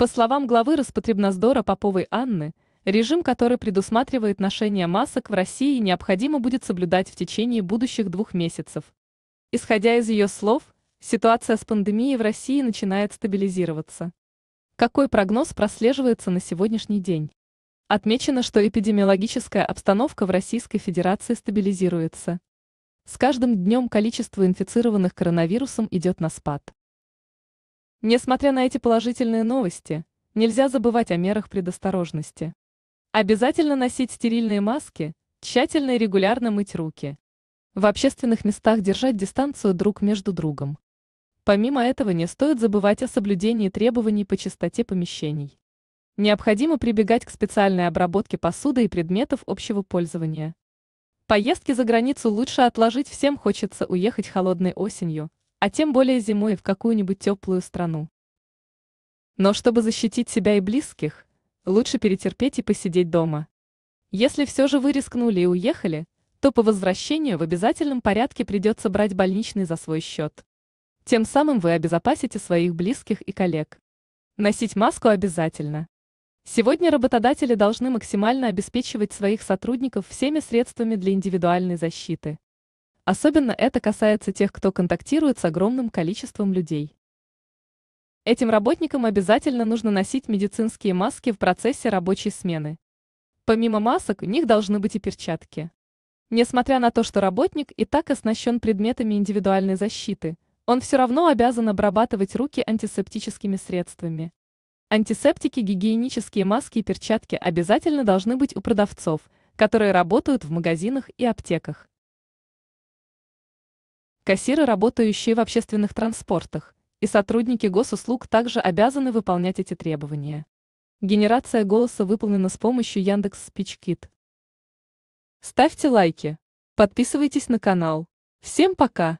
По словам главы Роспотребнадзора Поповой Анны, режим, который предусматривает ношение масок в России, необходимо будет соблюдать в течение будущих двух месяцев. Исходя из ее слов, ситуация с пандемией в России начинает стабилизироваться. Какой прогноз прослеживается на сегодняшний день? Отмечено, что эпидемиологическая обстановка в Российской Федерации стабилизируется. С каждым днем количество инфицированных коронавирусом идет на спад. Несмотря на эти положительные новости, нельзя забывать о мерах предосторожности. Обязательно носить стерильные маски, тщательно и регулярно мыть руки. В общественных местах держать дистанцию друг между другом. Помимо этого не стоит забывать о соблюдении требований по чистоте помещений. Необходимо прибегать к специальной обработке посуды и предметов общего пользования. Поездки за границу лучше отложить всем хочется уехать холодной осенью, а тем более зимой в какую-нибудь теплую страну. Но чтобы защитить себя и близких, лучше перетерпеть и посидеть дома. Если все же вы рискнули и уехали, то по возвращению в обязательном порядке придется брать больничный за свой счет. Тем самым вы обезопасите своих близких и коллег. Носить маску обязательно. Сегодня работодатели должны максимально обеспечивать своих сотрудников всеми средствами для индивидуальной защиты. Особенно это касается тех, кто контактирует с огромным количеством людей. Этим работникам обязательно нужно носить медицинские маски в процессе рабочей смены. Помимо масок, у них должны быть и перчатки. Несмотря на то, что работник и так оснащен предметами индивидуальной защиты, он все равно обязан обрабатывать руки антисептическими средствами. Антисептики, гигиенические маски и перчатки обязательно должны быть у продавцов, которые работают в магазинах и аптеках. Кассиры, работающие в общественных транспортах, и сотрудники госуслуг также обязаны выполнять эти требования. Генерация голоса выполнена с помощью Яндекс Спичкит. Ставьте лайки, подписывайтесь на канал. Всем пока!